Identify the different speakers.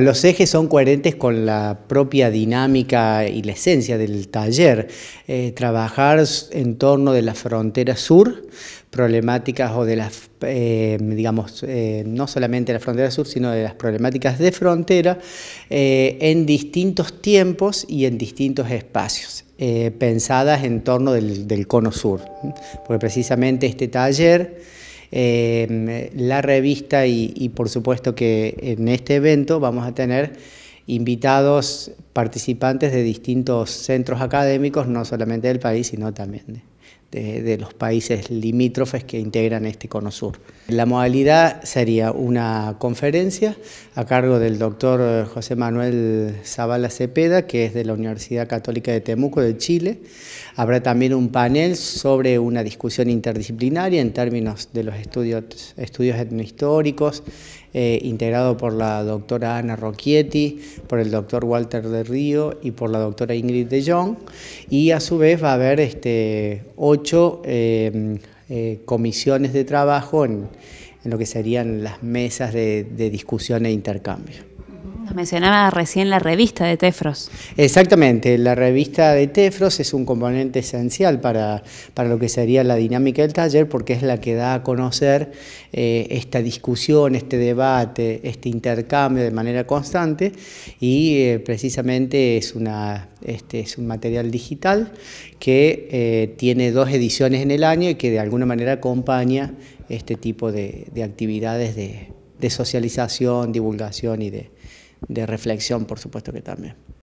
Speaker 1: Los ejes son coherentes con la propia dinámica y la esencia del taller. Eh, trabajar en torno de la frontera sur, problemáticas o de las, eh, digamos, eh, no solamente la frontera sur, sino de las problemáticas de frontera en distintos tiempos y en distintos espacios. pensadas en torno del, del cono sur, porque precisamente este taller eh, la revista y, y por supuesto que en este evento vamos a tener invitados participantes de distintos centros académicos, no solamente del país, sino también de... Este, de, los países limítrofes que integran este Cono Sur. La modalidad sería una conferencia a cargo del doctor José Manuel Zavala Cepeda, que es de la Universidad Católica de Temuco, de Chile. Habrá también un panel sobre una discusión interdisciplinaria en términos de los estudios, estudios etnohistóricos, eh, integrado por la doctora Ana Rocchietti, por el doctor Walter de Río y por la doctora Ingrid de Jong. Y a su vez va a haber este, ocho ocho em, eh, comisiones de trabajo en, lo que serían las mesas de discusión e intercambio mencionaba recién la revista de Tefros. Exactamente, la revista de Tefros es un componente esencial para, lo que sería la dinámica del taller porque es la que da a conocer eh, esta discusión, este debate, este intercambio de manera constante y eh, precisamente es, una, este, es un material digital que eh, tiene dos ediciones en el año y que de alguna manera acompaña este tipo de, actividades de socialización, divulgación y de, de reflexión, por supuesto que también.